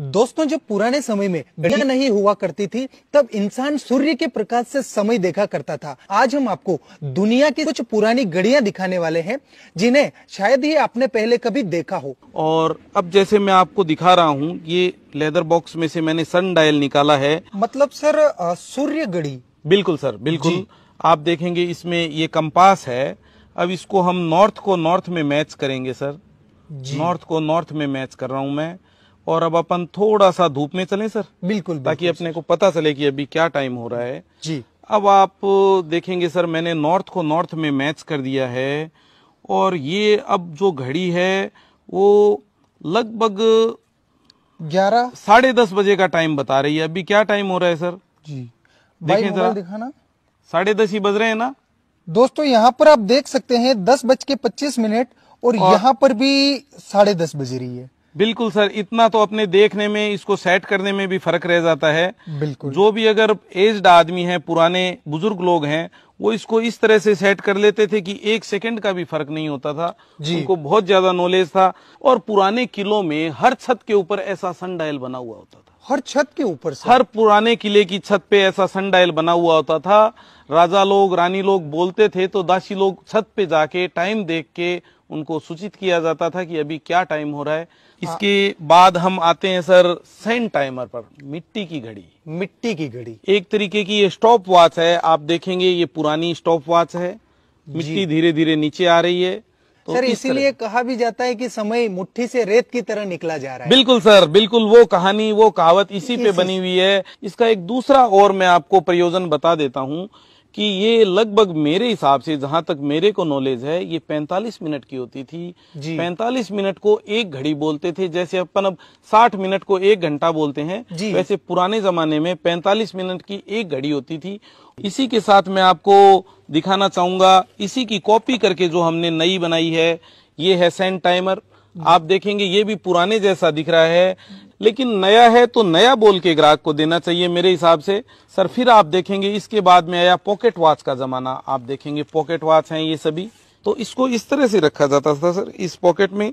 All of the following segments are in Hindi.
दोस्तों जब पुराने समय में बिना नहीं हुआ करती थी तब इंसान सूर्य के प्रकाश से समय देखा करता था आज हम आपको दुनिया की कुछ पुरानी घड़ियां दिखाने वाले हैं जिन्हें शायद ही आपने पहले कभी देखा हो और अब जैसे मैं आपको दिखा रहा हूँ ये लेदर बॉक्स में से मैंने सन डायल निकाला है मतलब सर सूर्य घड़ी बिल्कुल सर बिल्कुल आप देखेंगे इसमें ये कम्पास है अब इसको हम नॉर्थ को नॉर्थ में मैच करेंगे सर नॉर्थ को नॉर्थ में मैच कर रहा हूँ मैं और अब अपन थोड़ा सा धूप में चलें सर बिल्कुल ताकि अपने को पता चले कि अभी क्या टाइम हो रहा है जी अब आप देखेंगे सर मैंने नॉर्थ को नॉर्थ में मैच कर दिया है और ये अब जो घड़ी है वो लगभग ग्यारह साढ़े दस बजे का टाइम बता रही है अभी क्या टाइम हो रहा है सर जी देखें जरा दिखाना साढ़े दस ही बज रहे हैं ना दोस्तों यहाँ पर आप देख सकते हैं दस बज के पच्चीस मिनट और, और यहाँ पर भी साढ़े दस बज रही है बिल्कुल सर इतना तो अपने देखने में इसको सेट करने में भी फर्क रह जाता है बिल्कुल जो भी अगर एज्ड आदमी है पुराने बुजुर्ग लोग हैं वो इसको इस तरह से सेट कर लेते थे कि एक सेकंड का भी फर्क नहीं होता था उनको बहुत ज्यादा नॉलेज था और पुराने किलों में हर छत के ऊपर ऐसा सन डायल बना हुआ होता था हर छत के ऊपर हर पुराने किले की छत पे ऐसा सन डायल बना हुआ होता था राजा लोग रानी लोग बोलते थे तो दासी लोग छत पे जाके टाइम देख के उनको सूचित किया जाता था कि अभी क्या टाइम हो रहा है हाँ। इसके बाद हम आते हैं सर सेंट टाइमर पर मिट्टी की घड़ी मिट्टी की घड़ी एक तरीके की ये स्टॉप वॉच है आप देखेंगे ये पुरानी स्टॉप वॉच है मिट्टी धीरे धीरे नीचे आ रही है तो सर इसीलिए कहा भी जाता है कि समय मुट्ठी से रेत की तरह निकला जा रहा है बिल्कुल सर बिल्कुल वो कहानी वो कहावत इसी, इसी पे बनी हुई है इसका एक दूसरा और मैं आपको प्रयोजन बता देता हूँ कि ये लगभग मेरे हिसाब से जहां तक मेरे को नॉलेज है ये 45 मिनट की होती थी 45 मिनट को एक घड़ी बोलते थे जैसे अपन अब 60 मिनट को एक घंटा बोलते हैं वैसे पुराने जमाने में 45 मिनट की एक घड़ी होती थी इसी के साथ मैं आपको दिखाना चाहूंगा इसी की कॉपी करके जो हमने नई बनाई है ये है सेंड टाइमर आप देखेंगे ये भी पुराने जैसा दिख रहा है लेकिन नया है तो नया बोल के ग्राहक को देना चाहिए मेरे हिसाब से सर फिर आप देखेंगे इसके बाद में आया पॉकेट वॉच का जमाना आप देखेंगे पॉकेट वॉच हैं ये सभी तो इसको इस तरह से रखा जाता था सर इस पॉकेट में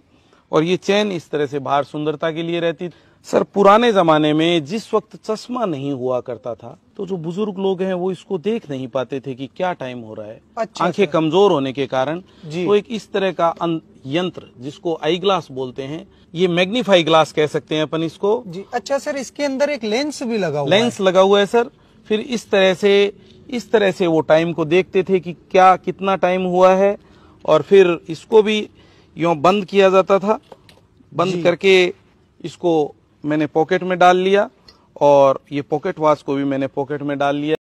और ये चैन इस तरह से बाहर सुंदरता के लिए रहती सर पुराने ज़माने में जिस वक्त चश्मा नहीं हुआ करता था तो जो बुजुर्ग लोग हैं वो इसको देख नहीं पाते थे कि क्या टाइम हो रहा है अच्छा, अच्छा आंखें कमजोर होने के कारण तो एक इस तरह का अं- यंत्र जिसको आई ग्लास बोलते हैं ये मैग्नीफाई ग्लास कह सकते हैं अपन इसको जी अच्छा सर इसके अंदर एक लेंस भी लगा हुआ लेंस लगा हुआ है सर फिर इस तरह से इस तरह से वो टाइम को देखते थे कि क्या कितना टाइम हुआ है और फिर इसको भी यों बंद किया जाता था बंद करके इसको मैंने पॉकेट में डाल लिया और ये पॉकेट वॉच को भी मैंने पॉकेट में डाल लिया